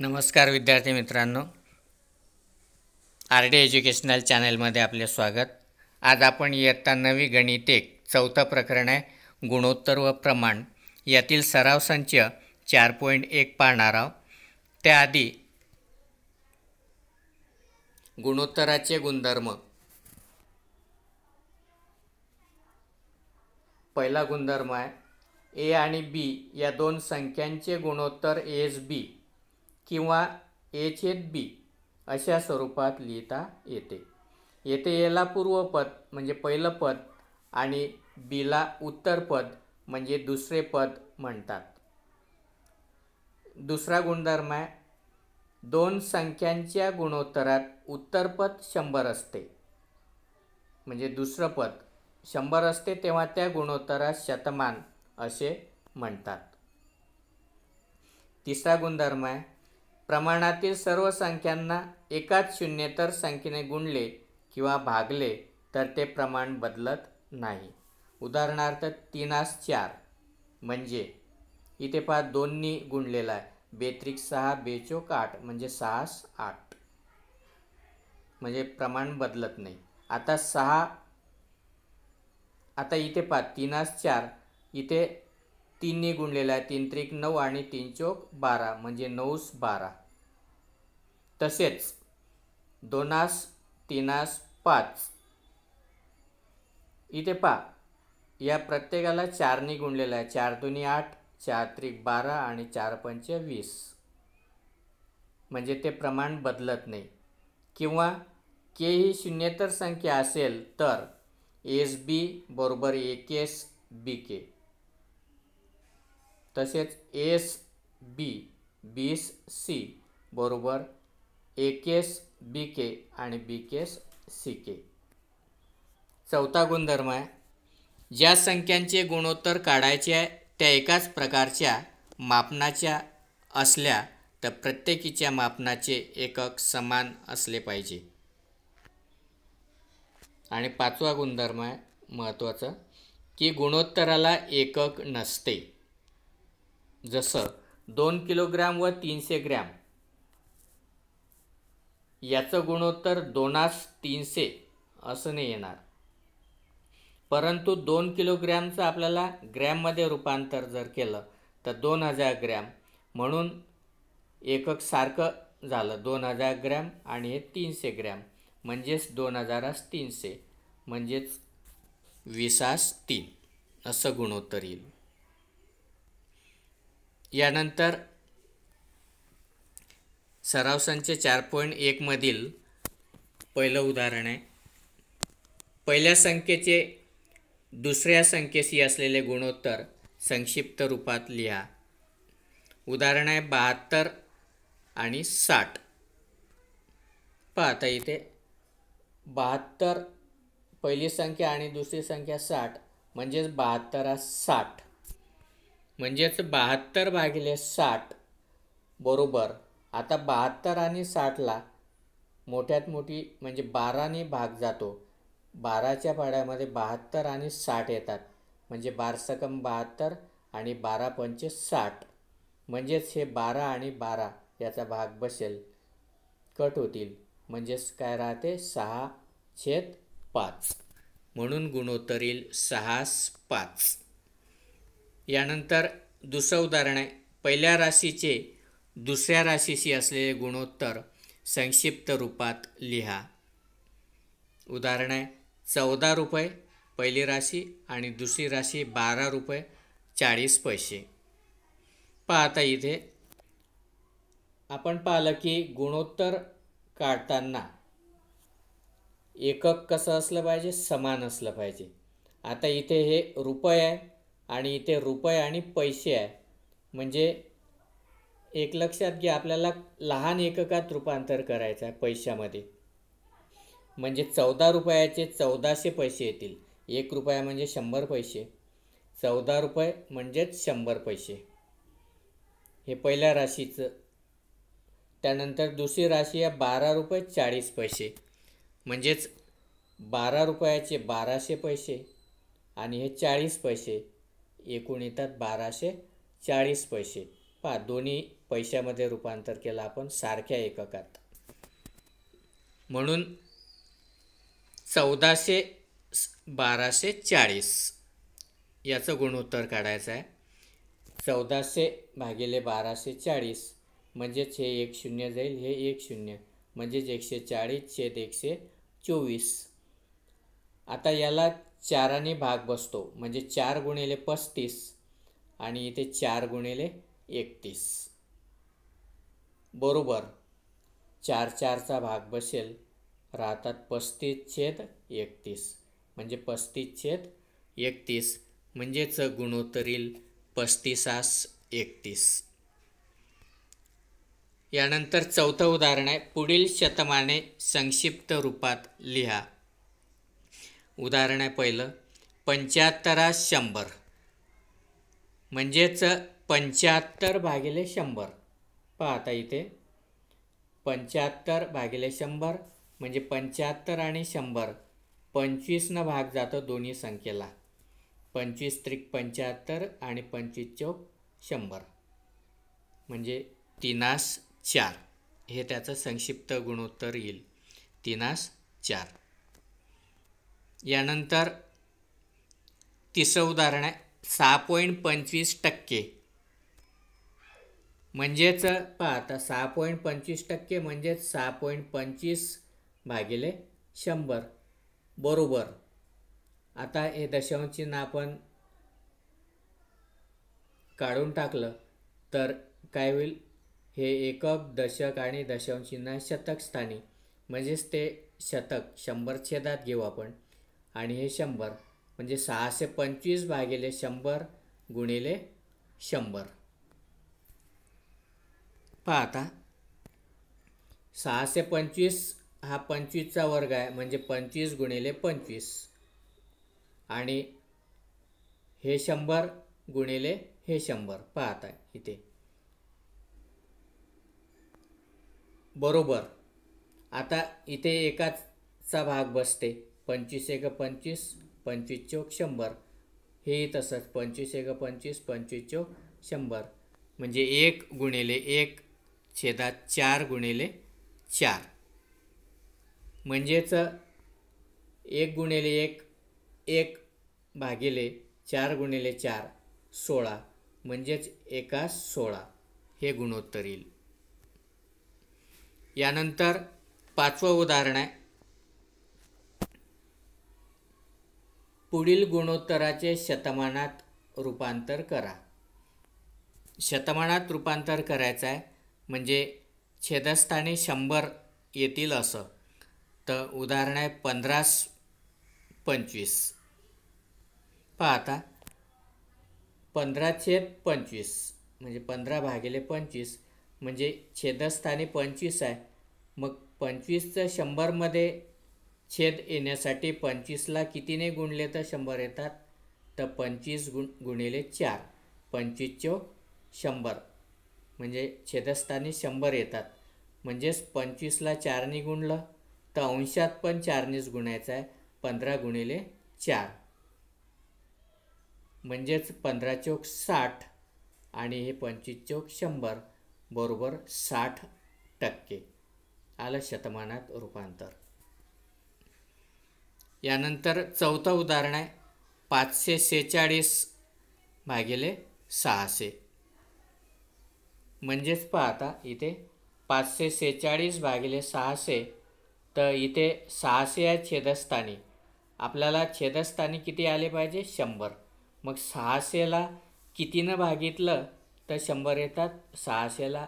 नमस्कार विद्यार्थी मित्रांनो आर डी एज्युकेशनल चॅनलमध्ये आपले स्वागत आज आपण इयत्ता नवी गणित एक चौथं प्रकरण आहे गुणोत्तर व प्रमाण यातील सराव संच चार पॉईंट एक पाहणार आहोत त्याआधी गुणोत्तराचे गुणधर्म पहिला गुणधर्म आहे ए आणि बी या दोन संख्यांचे गुणोत्तर एस बी किंवा एच एच बी अशा स्वरूपात लिहिता येते येथे एला पूर्वपद म्हणजे पहिलं पद आणि बीला उत्तरपद म्हणजे दुसरे पद म्हणतात दुसरा गुणधर्म आहे दोन संख्यांच्या गुणोत्तरात उत्तरपद शंभर असते म्हणजे दुसरं पद शंभर असते तेव्हा त्या गुणोत्तरात शतमान असे म्हणतात तिसरा गुणधर्म आहे प्रमाणातील सर्व संख्यांना एकाच शून्येतर संख्येने गुणले किंवा भागले तर ते प्रमाण बदलत नाही उदाहरणार्थ तीनास चार म्हणजे इथे पहा दोन्ही गुणलेला आहे बेत्रिक सहा बेचोक आठ म्हणजे सहास आठ म्हणजे प्रमाण बदलत नाही आता सहा आता इथे पहा तीनास चार इथे तीनने गुणलेला आहे तीन त्रिक नऊ आणि तीन चोक बारा म्हणजे नऊस बारा तसेच दोनास तीनास पाच इथे पा या प्रत्येकाला चारने गुणलेला आहे चार दोन्ही आठ चार त्रिक बारा आणि चार पंच वीस म्हणजे ते प्रमाण बदलत नाही किंवा के ही शून्यतर संख्या असेल तर एस बी बरोबर एक एस बी के तसेच एस बी बीस सी बरोबर ए केस बी के आणि बी केस सी के चौथा गुणधर्म आहे ज्या संख्यांचे गुणोत्तर काढायचे आहे त्या एकाच प्रकारच्या मापनाच्या असल्या तर प्रत्येकीच्या मापनाचे एकक समान असले पाहिजे आणि पाचवा गुणधर्म आहे महत्त्वाचा की गुणोत्तराला एकक नसते जसं दोन किलोग्रॅम व तीनशे ग्रॅम याचं गुणोत्तर दोनास तीनशे असं नाही येणार परंतु दोन किलोग्रॅमचं आपल्याला ग्रॅममध्ये रूपांतर जर केलं तर दोन हजार ग्रॅम म्हणून एकक सारखं झालं दोन हजार ग्रॅम आणि हे तीनशे ग्रॅम म्हणजेच दोन हजारास तीनशे म्हणजेच विसास तीन असं गुणोत्तर येईल यानंतर सराव संच चार पॉईंट एकमधील पहिलं उदाहरण आहे पहिल्या संख्येचे दुसऱ्या संख्येशी असलेले गुणोत्तर संक्षिप्त रूपात लिहा उदाहरण आहे बहात्तर आणि साठ पाहता इथे बहात्तर पहिली संख्या आणि दुसरी संख्या साठ म्हणजेच बहात्तर साठ म्हणजेच बहात्तर भागिले साठ बरोबर आता बहात्तर आणि साठला मोठ्यात मोठी म्हणजे बाराने भाग जातो बाराच्या भाड्यामध्ये बहात्तर आणि साठ येतात म्हणजे बारसकम बहात्तर आणि बारा पंचे साठ म्हणजेच हे बारा आणि बारा याचा भाग बसेल कट होतील म्हणजेच काय राहते सहा छेद पाच म्हणून गुणोत्तरील सहास पाच यानंतर दुसरं उदाहरण आहे पहिल्या राशीचे दुसऱ्या राशीशी असलेले गुणोत्तर संक्षिप्त रूपात लिहा उदाहरण आहे चौदा रुपये पहिली राशी आणि दुसरी राशी बारा रुपये चाळीस पैसे पाहता इथे आपण पाहिलं की गुणोत्तर काढताना एकक कसं असलं पाहिजे समान असलं पाहिजे आता इथे हे रुपये आहे आणि इथे रुपये आणि पैसे आहे म्हणजे एक लक्षात घ्या आपल्याला लहान एककात रूपांतर करायचं आहे पैशामध्ये म्हणजे चौदा रुपयाचे चौदाशे पैसे येतील एक रुपया म्हणजे शंभर पैसे चौदा रुपये म्हणजेच शंभर पैसे हे पहिल्या राशीचं त्यानंतर दुसरी राशी आहे बारा रुपये चाळीस पैसे म्हणजेच बारा रुपयाचे बाराशे पैसे आणि हे चाळीस पैसे एकूण येतात बाराशे चाळीस पैसे पा दोन्ही पैशामध्ये रूपांतर केलं आपण सारख्या एककात म्हणून चौदाशे बाराशे चाळीस याचं गुणोत्तर काढायचं आहे चौदाशे भागिले बाराशे चाळीस म्हणजेच हे एक शून्य जाईल हे एक शून्य म्हणजेच एकशे चाळीस छेद एकशे चोवीस आता याला चाराने भाग बसतो म्हणजे चार गुणिले पस्तीस आणि इथे चार गुणिले एकतीस बरोबर चार चारचा भाग बसेल राहतात पस्तीस छेद एकतीस म्हणजे पस्तीस छेद एकतीस म्हणजेच गुणोत्तरील पस्तीसास एकतीस यानंतर चौथं उदाहरण आहे पुढील शतमाने संक्षिप्त रूपात लिहा उदाहरण आहे पहिलं पंच्याहत्तरा शंभर म्हणजेच पंच्याहत्तर भागिले शंभर पाहता आता इथे पंच्याहत्तर भागिले शंभर म्हणजे पंच्याहत्तर आणि शंभर पंचवीसनं भाग जातो दोन्ही संख्येला पंचवीस त्रिक पंच्याहत्तर आणि पंचवीस चौक शंभर म्हणजे तिनास चार हे त्याचं संक्षिप्त गुणोत्तर येईल तिनास चार यानंतर तिसरं उदाहरण आहे सहा पॉईंट पंचवीस टक्के म्हणजेच पहा आता सहा पॉईंट पंचवीस टक्के म्हणजेच सहा पॉईंट पंचवीस भागिले शंभर बरोबर आता हे दशांशचिन्ह आपण काढून टाकलं तर काय होईल हे एकक दशक आणि दशांशचिन्ह शतकस्थानी शतक स्थानी म्हणजेच ते शतक शंभर छेदात घेऊ आपण आणि हे शंभर म्हणजे सहाशे पंचवीस भागिले शंभर गुणिले शंभर पाहता सहाशे पंचवीस हा पंचवीसचा वर्ग आहे म्हणजे पंचवीस गुणिले पंचवीस आणि हे शंभर गुणिले हे शंभर पाहता इथे बरोबर आता इथे एकाचा भाग बसते पंचवीस एक पंचवीस पंचवीस चौक शंभर हे तसंच पंचवीस एक पंचवीस पंचवीस चौक शंभर म्हणजे एक गुणिले एक छेदात चार गुणिले चार म्हणजेच एक गुणिले एक एक भागिले चार गुणिले चार सोळा म्हणजेच एका सोळा हे गुणोत्तर येईल यानंतर पाचवं उदाहरण आहे पुढील गुणोत्तराचे शतमानात रूपांतर करा शतमानात रूपांतर करायचं आहे म्हणजे छेदस्थानी शंभर येतील असं तर उदाहरण आहे पंधरास पंचवीस पाहता पंधरा छेद पंचवीस म्हणजे पंधरा भागिले पंचवीस म्हणजे छेदस्थानी पंचवीस आहे मग पंचवीसचं शंभरमध्ये छेद येण्यासाठी पंचवीसला कितीने गुणले तर शंभर येतात तर पंचवीस गुण गुणिले चार पंचवीस चौक शंभर म्हणजे छेदस्थानी शंभर येतात म्हणजेच पंचवीसला चारने गुणलं तर अंशात पण चारनेच गुणायचं आहे पंधरा गुणिले चार म्हणजेच पंधरा चौक साठ आणि हे पंचवीस चौक शंभर बरोबर साठ टक्के आलं शतमानात रूपांतर यानंतर चौथं उदाहरण आहे पाचशे सेहेचाळीस भागिले सहाशे म्हणजेच पहा आता इथे पाचशे सेहेचाळीस भागिले सहाशे तर इथे सहाशे आहे छेदस्थानी आपल्याला छेदस्थानी किती आले पाहिजे शंभर मग सहाशेला कितीनं भागितलं तर शंभर येतात सहाशेला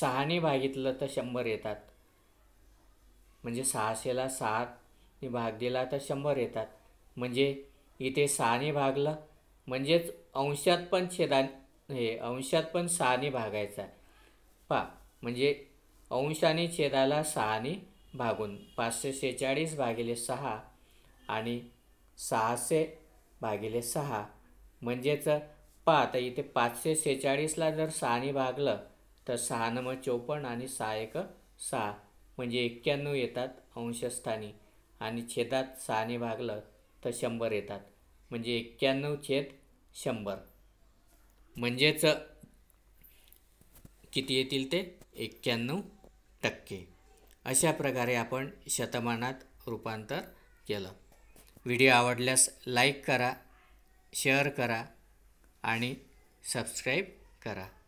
सहाने भागितलं तर शंभर येतात म्हणजे सहाशेला सहा ने भाग दिला तर शंभर येतात म्हणजे इथे सहाने भागलं म्हणजेच अंशात पण छेदा हे अंशात पण सहाने भागायचा पा म्हणजे अंशाने छेदाला सहाने भागून पाचशे शेहेचाळीस भागिले सहा आणि सहाशे भागिले सहा म्हणजेच पा तर इथे पाचशे शेहेचाळीसला जर सहाने भागलं तर सहा नम चौपन्न आणि सहा एक सहा म्हणजे एक्क्याण्णव येतात अंशस्थानी आणि छेदात सहाने भागलं तर शंभर येतात म्हणजे एक्क्याण्णव छेद शंभर म्हणजेच किती येतील ते एक्क्याण्णव टक्के अशा प्रकारे आपण शतमानात रूपांतर केलं व्हिडिओ आवडल्यास लाईक करा शेअर करा आणि सबस्क्राईब करा